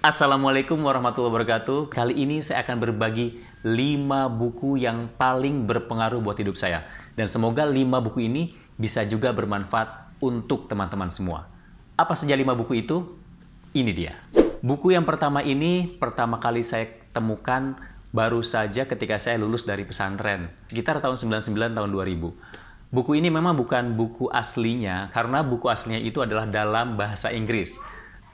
Assalamualaikum warahmatullahi wabarakatuh. Kali ini saya akan berbagi 5 buku yang paling berpengaruh buat hidup saya. Dan semoga 5 buku ini bisa juga bermanfaat untuk teman-teman semua. Apa saja 5 buku itu? Ini dia. Buku yang pertama ini pertama kali saya temukan baru saja ketika saya lulus dari pesantren. Sekitar tahun 99 tahun 2000. Buku ini memang bukan buku aslinya karena buku aslinya itu adalah dalam bahasa Inggris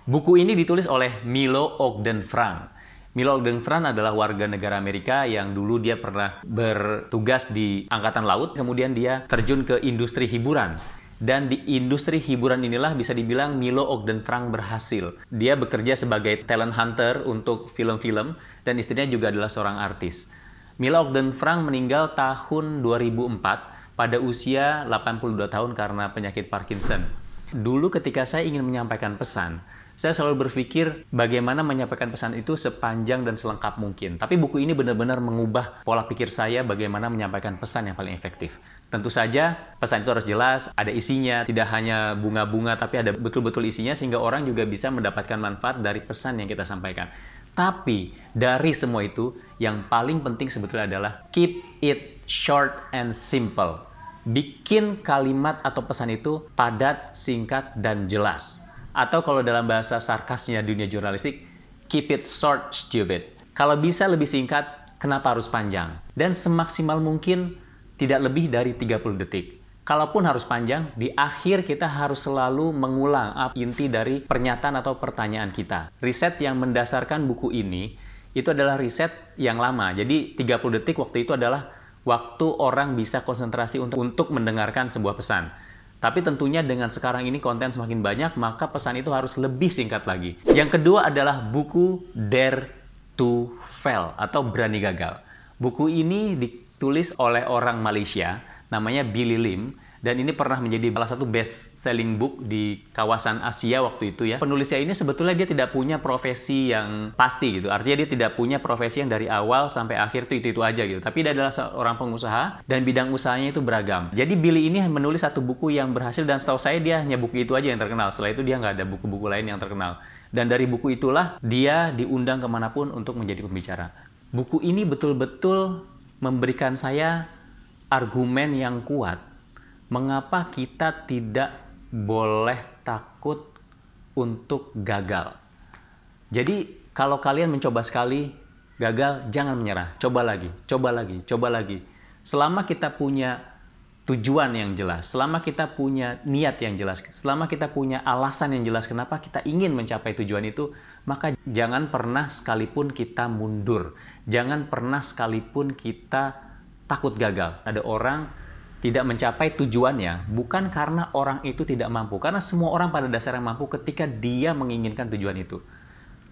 Buku ini ditulis oleh Milo Ogden Frank. Milo Ogden Frank adalah warga negara Amerika yang dulu dia pernah bertugas di Angkatan Laut, kemudian dia terjun ke industri hiburan. Dan di industri hiburan inilah bisa dibilang Milo Ogden Frank berhasil. Dia bekerja sebagai talent hunter untuk film-film dan istrinya juga adalah seorang artis. Milo Ogden Frank meninggal tahun 2004 pada usia 82 tahun karena penyakit Parkinson. Dulu ketika saya ingin menyampaikan pesan, saya selalu berpikir bagaimana menyampaikan pesan itu sepanjang dan selengkap mungkin. Tapi buku ini benar-benar mengubah pola pikir saya bagaimana menyampaikan pesan yang paling efektif. Tentu saja pesan itu harus jelas, ada isinya, tidak hanya bunga-bunga tapi ada betul-betul isinya sehingga orang juga bisa mendapatkan manfaat dari pesan yang kita sampaikan. Tapi dari semua itu yang paling penting sebetulnya adalah keep it short and simple. Bikin kalimat atau pesan itu padat, singkat, dan jelas atau kalau dalam bahasa sarkasnya dunia jurnalistik, keep it short, stupid. Kalau bisa lebih singkat, kenapa harus panjang? Dan semaksimal mungkin tidak lebih dari 30 detik. Kalaupun harus panjang, di akhir kita harus selalu mengulang inti dari pernyataan atau pertanyaan kita. Riset yang mendasarkan buku ini itu adalah riset yang lama. Jadi 30 detik waktu itu adalah waktu orang bisa konsentrasi untuk, untuk mendengarkan sebuah pesan. Tapi tentunya dengan sekarang ini konten semakin banyak, maka pesan itu harus lebih singkat lagi. Yang kedua adalah buku Dare to Fail atau Berani Gagal. Buku ini ditulis oleh orang Malaysia, namanya Billy Lim, dan ini pernah menjadi salah satu best selling book di kawasan Asia waktu itu ya. Penulisnya ini sebetulnya dia tidak punya profesi yang pasti gitu. Artinya dia tidak punya profesi yang dari awal sampai akhir itu itu, -itu aja gitu. Tapi dia adalah seorang pengusaha dan bidang usahanya itu beragam. Jadi Billy ini menulis satu buku yang berhasil dan setahu saya dia hanya buku itu aja yang terkenal. Setelah itu dia nggak ada buku-buku lain yang terkenal. Dan dari buku itulah dia diundang kemanapun untuk menjadi pembicara. Buku ini betul-betul memberikan saya argumen yang kuat mengapa kita tidak boleh takut untuk gagal. Jadi, kalau kalian mencoba sekali gagal, jangan menyerah. Coba lagi, coba lagi, coba lagi. Selama kita punya tujuan yang jelas, selama kita punya niat yang jelas, selama kita punya alasan yang jelas kenapa kita ingin mencapai tujuan itu, maka jangan pernah sekalipun kita mundur. Jangan pernah sekalipun kita takut gagal. Ada orang tidak mencapai tujuannya bukan karena orang itu tidak mampu, karena semua orang pada dasarnya mampu ketika dia menginginkan tujuan itu.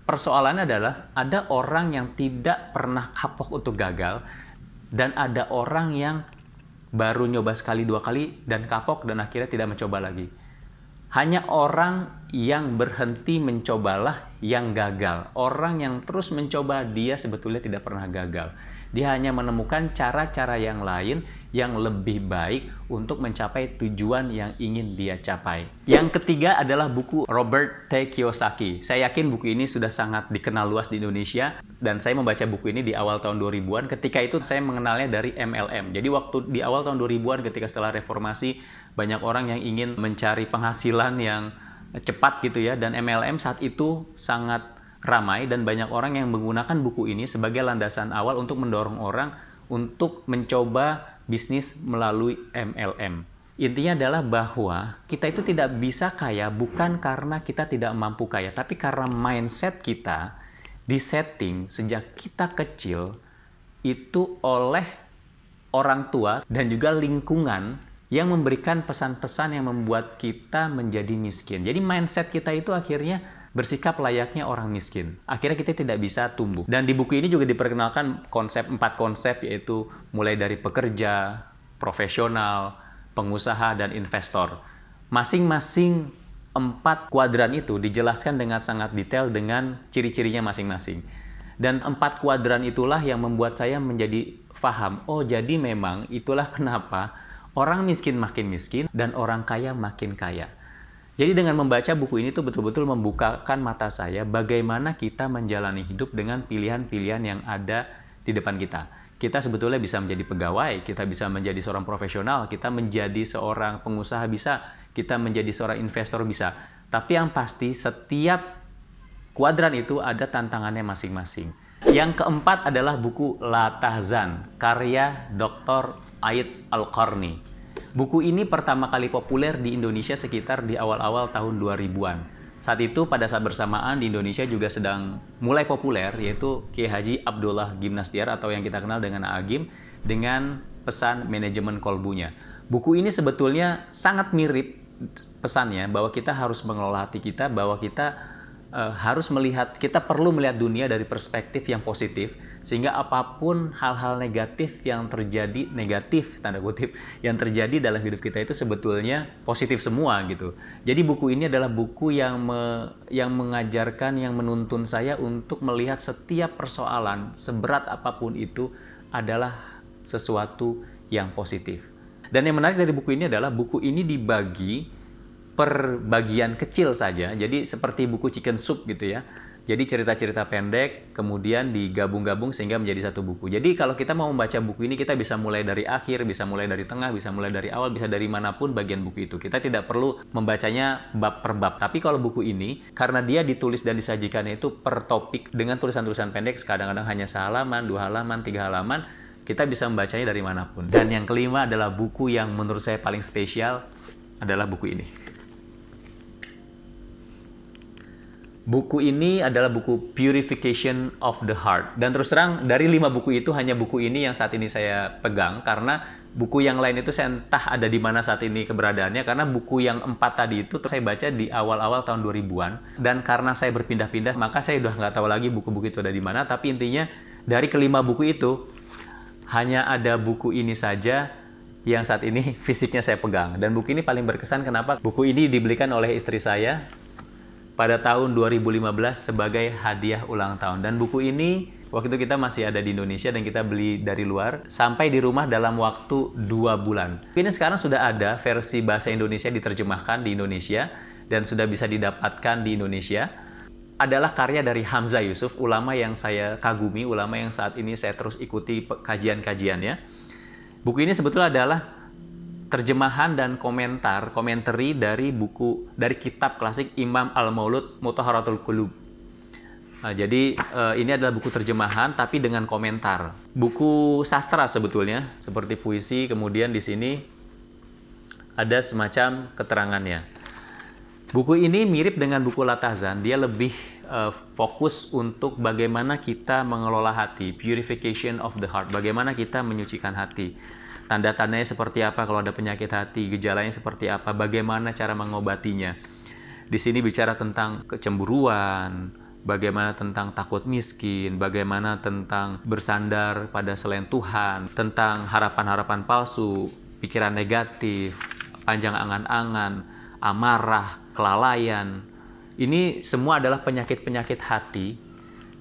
Persoalannya adalah ada orang yang tidak pernah kapok untuk gagal dan ada orang yang baru nyoba sekali dua kali dan kapok dan akhirnya tidak mencoba lagi. Hanya orang yang berhenti mencobalah yang gagal. Orang yang terus mencoba dia sebetulnya tidak pernah gagal. Dia hanya menemukan cara-cara yang lain yang lebih baik untuk mencapai tujuan yang ingin dia capai. Yang ketiga adalah buku Robert T. Kiyosaki. Saya yakin buku ini sudah sangat dikenal luas di Indonesia dan saya membaca buku ini di awal tahun 2000-an. Ketika itu saya mengenalnya dari MLM. Jadi waktu di awal tahun 2000-an ketika setelah reformasi banyak orang yang ingin mencari penghasilan yang cepat gitu ya dan MLM saat itu sangat ramai dan banyak orang yang menggunakan buku ini sebagai landasan awal untuk mendorong orang untuk mencoba bisnis melalui MLM. Intinya adalah bahwa kita itu tidak bisa kaya bukan karena kita tidak mampu kaya, tapi karena mindset kita disetting sejak kita kecil itu oleh orang tua dan juga lingkungan yang memberikan pesan-pesan yang membuat kita menjadi miskin. Jadi mindset kita itu akhirnya bersikap layaknya orang miskin. Akhirnya kita tidak bisa tumbuh. Dan di buku ini juga diperkenalkan konsep empat konsep yaitu mulai dari pekerja, profesional, pengusaha dan investor. Masing-masing empat kuadran itu dijelaskan dengan sangat detail dengan ciri-cirinya masing-masing. Dan empat kuadran itulah yang membuat saya menjadi faham, oh jadi memang itulah kenapa orang miskin makin miskin dan orang kaya makin kaya. Jadi dengan membaca buku ini tuh betul-betul membukakan mata saya bagaimana kita menjalani hidup dengan pilihan-pilihan yang ada di depan kita. Kita sebetulnya bisa menjadi pegawai, kita bisa menjadi seorang profesional, kita menjadi seorang pengusaha bisa, kita menjadi seorang investor bisa. Tapi yang pasti setiap kuadran itu ada tantangannya masing-masing. Yang keempat adalah buku Latahzan, karya Dr. Ayat Al-Qarni. Buku ini pertama kali populer di Indonesia sekitar di awal-awal tahun 2000-an. Saat itu pada saat bersamaan di Indonesia juga sedang mulai populer yaitu Kiai Haji Abdullah Gimnastiar atau yang kita kenal dengan Agim dengan pesan manajemen kolbunya. Buku ini sebetulnya sangat mirip pesannya bahwa kita harus mengelola hati kita, bahwa kita uh, harus melihat kita perlu melihat dunia dari perspektif yang positif sehingga apapun hal-hal negatif yang terjadi negatif tanda kutip yang terjadi dalam hidup kita itu sebetulnya positif semua gitu jadi buku ini adalah buku yang me, yang mengajarkan yang menuntun saya untuk melihat setiap persoalan seberat apapun itu adalah sesuatu yang positif dan yang menarik dari buku ini adalah buku ini dibagi per bagian kecil saja jadi seperti buku chicken soup gitu ya jadi cerita-cerita pendek kemudian digabung-gabung sehingga menjadi satu buku. Jadi kalau kita mau membaca buku ini kita bisa mulai dari akhir, bisa mulai dari tengah, bisa mulai dari awal, bisa dari manapun bagian buku itu. Kita tidak perlu membacanya bab per bab. Tapi kalau buku ini karena dia ditulis dan disajikannya itu per topik dengan tulisan-tulisan pendek, kadang-kadang hanya sehalaman, dua halaman, tiga halaman, kita bisa membacanya dari manapun. Dan yang kelima adalah buku yang menurut saya paling spesial adalah buku ini. Buku ini adalah buku Purification of the Heart. Dan terus terang, dari lima buku itu hanya buku ini yang saat ini saya pegang karena buku yang lain itu saya entah ada di mana saat ini keberadaannya karena buku yang empat tadi itu saya baca di awal-awal tahun 2000-an dan karena saya berpindah-pindah maka saya udah nggak tahu lagi buku-buku itu ada di mana tapi intinya dari kelima buku itu hanya ada buku ini saja yang saat ini fisiknya saya pegang dan buku ini paling berkesan kenapa buku ini dibelikan oleh istri saya pada tahun 2015 sebagai hadiah ulang tahun. Dan buku ini waktu itu kita masih ada di Indonesia dan kita beli dari luar sampai di rumah dalam waktu dua bulan. Ini sekarang sudah ada versi bahasa Indonesia diterjemahkan di Indonesia dan sudah bisa didapatkan di Indonesia. Adalah karya dari Hamzah Yusuf, ulama yang saya kagumi, ulama yang saat ini saya terus ikuti kajian-kajiannya. Buku ini sebetulnya adalah terjemahan dan komentar, komentari dari buku dari kitab klasik Imam Al-Maulud Mutaharatul Qulub. Nah, jadi eh, ini adalah buku terjemahan tapi dengan komentar. Buku sastra sebetulnya seperti puisi, kemudian di sini ada semacam keterangannya. Buku ini mirip dengan buku Latazan, dia lebih uh, fokus untuk bagaimana kita mengelola hati, purification of the heart, bagaimana kita menyucikan hati tanda-tandanya seperti apa kalau ada penyakit hati, gejalanya seperti apa, bagaimana cara mengobatinya. Di sini bicara tentang kecemburuan, bagaimana tentang takut miskin, bagaimana tentang bersandar pada selain Tuhan, tentang harapan-harapan palsu, pikiran negatif, panjang angan-angan, amarah, kelalaian. Ini semua adalah penyakit-penyakit hati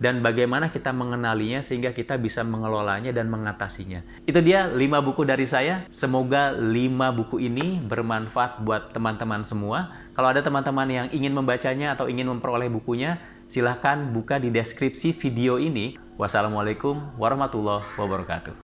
dan bagaimana kita mengenalinya sehingga kita bisa mengelolanya dan mengatasinya. Itu dia 5 buku dari saya. Semoga 5 buku ini bermanfaat buat teman-teman semua. Kalau ada teman-teman yang ingin membacanya atau ingin memperoleh bukunya, silahkan buka di deskripsi video ini. Wassalamualaikum warahmatullahi wabarakatuh.